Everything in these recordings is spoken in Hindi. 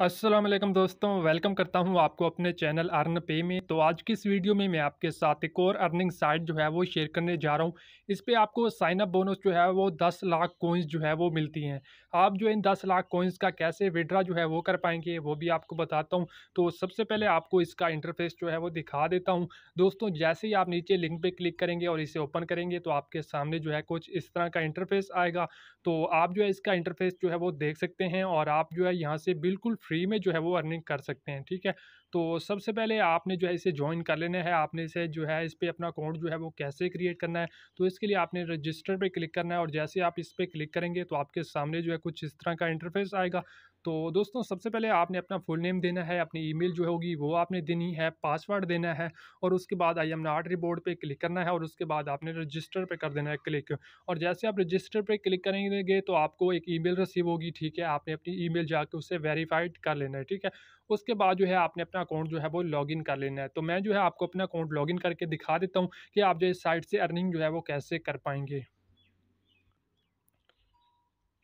असलम दोस्तों वेलकम करता हूं आपको अपने चैनल अर्न पे में तो आज की इस वीडियो में मैं आपके साथ एक और अर्निंग साइट जो है वो शेयर करने जा रहा हूं इस पे आपको साइन अप बोनस जो है वो 10 लाख कोइंस जो है वो मिलती हैं आप जो इन 10 लाख कोइंस का कैसे विड्रा जो है वो कर पाएंगे वो भी आपको बताता हूँ तो सबसे पहले आपको इसका इंटरफेस जो है वो दिखा देता हूँ दोस्तों जैसे ही आप नीचे लिंक पर क्लिक करेंगे और इसे ओपन करेंगे तो आपके सामने जो है कुछ इस तरह का इंटरफेस आएगा तो आप जो है इसका इंटरफेस जो है वो देख सकते हैं और आप जो है यहाँ से बिल्कुल फ्री में जो है वो अर्निंग कर सकते हैं ठीक है तो सबसे पहले आपने जो है इसे ज्वाइन कर लेना है आपने इसे जो है इस पर अपना अकाउंट जो है वो कैसे क्रिएट करना है तो इसके लिए आपने रजिस्टर पर क्लिक करना है और जैसे आप इस पर क्लिक करेंगे तो आपके सामने जो है कुछ इस तरह का इंटरफेस आएगा तो दोस्तों सबसे पहले आपने अपना फुल नेम देना है अपनी ईमेल जो होगी वो आपने देनी है पासवर्ड देना है और उसके बाद आई एम नाट रिबोर्ड पे क्लिक करना है और उसके बाद आपने रजिस्टर पे कर देना है क्लिक और जैसे आप रजिस्टर पे क्लिक करेंगे तो आपको एक ईमेल रिसीव होगी ठीक है आपने अपनी ईमेल जाके उससे वेरीफाइड कर लेना है ठीक है उसके बाद जो है आपने अपना अकाउंट जो है वो लॉगिन कर लेना है तो मैं जो है आपको अपना अकाउंट लॉगिन करके दिखा देता हूँ कि आप जो इस साइट से अर्निंग जो है वो कैसे कर पाएंगे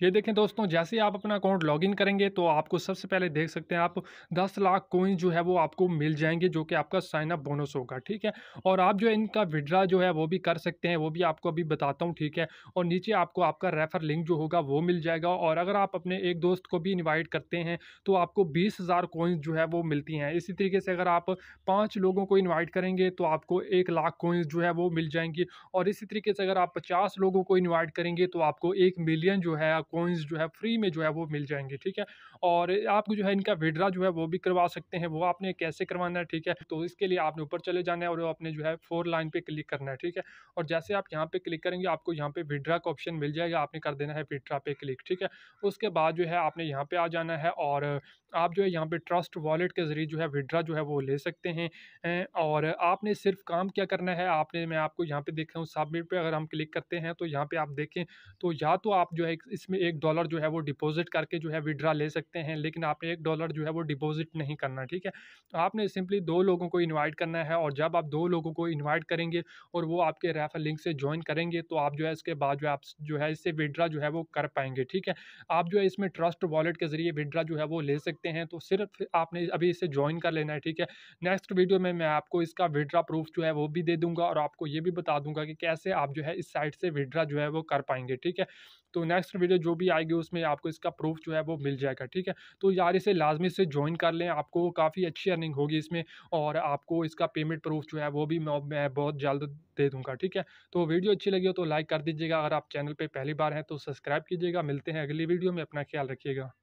ये देखें दोस्तों जैसे आप अपना अकाउंट लॉगिन करेंगे तो आपको सबसे पहले देख सकते हैं आप 10 लाख कोइन जो है वो आपको मिल जाएंगे जो कि आपका साइन अप बोनस होगा ठीक है और आप जो इनका विड्रा जो है वो भी कर सकते हैं वो भी आपको अभी बताता हूँ ठीक है और नीचे आपको आपका रेफर लिंक जो होगा वो मिल जाएगा और अगर आप अपने एक दोस्त को भी इन्वाइट करते हैं तो आपको बीस हज़ार कोइंस जो है वो मिलती हैं इसी तरीके से अगर आप पाँच लोगों को इन्वाइट करेंगे तो आपको एक लाख कोइंस जो है वो मिल जाएंगी और इसी तरीके से अगर आप पचास लोगों को इन्वाइट करेंगे तो आपको एक मिलियन जो है कोइंस जो है फ्री में जो है वो मिल जाएंगे ठीक है और आपको जो है इनका विड्रा जो है वो भी करवा सकते हैं वो आपने कैसे करवाना है ठीक है तो इसके लिए आपने ऊपर चले जाना है और आपने जो है फोर लाइन पर क्लिक करना है ठीक है और जैसे आप यहाँ पर क्लिक करेंगे आपको यहाँ पर विड्रा का ऑप्शन मिल जाएगा आपने कर देना है विड्रा पे क्लिक ठीक है उसके बाद जो है आपने यहाँ पर आ जाना है और आप जो है यहाँ पर ट्रस्ट वॉलेट के ज़रिए जो है विड्रा जो है वो ले सकते हैं और आपने सिर्फ काम क्या करना है आपने मैं आपको यहाँ पर देख रहा हूँ सबमिट पर अगर हम क्लिक करते हैं तो यहाँ पर आप देखें तो या तो आप जो है इसमें उसमें एक डॉलर जो है वो डिपॉजिट करके जो है विड्रा ले सकते हैं लेकिन आपने एक डॉलर जो है वो डिपॉजिट नहीं करना ठीक है आपने सिंपली दो लोगों को इन्वाइट करना है और जब आप दो लोगों को इन्वाइट करेंगे और वो आपके रेफर लिंक से ज्वाइन करेंगे तो आप जो है इसके बाद जो है आप जो है इससे विड्रा जो है वो कर पाएंगे ठीक है आप जो है इसमें ट्रस्ट वॉलेट के ज़रिए विड्रा जो है वो ले सकते हैं तो सिर्फ आपने अभी इसे ज्वाइन कर लेना है ठीक है नेक्स्ट वीडियो में मैं आपको इसका विड्रा प्रूफ जो है वो भी दे दूंगा और आपको ये भी बता दूंगा कि कैसे आप जो है इस साइट से विड्रा जो है वो कर पाएंगे ठीक है तो नेक्स्ट वीडियो जो भी आएगी उसमें आपको इसका प्रूफ जो है वो मिल जाएगा ठीक है तो यार इसे लाजमी से ज्वाइन कर लें आपको काफ़ी अच्छी अर्निंग होगी इसमें और आपको इसका पेमेंट प्रूफ जो है वो भी मैं बहुत जल्द दे दूंगा ठीक है तो वीडियो अच्छी लगी हो तो लाइक कर दीजिएगा अगर आप चैनल पर पहली बार हैं तो सब्सक्राइब कीजिएगा मिलते हैं अगली वीडियो में अपना ख्याल रखिएगा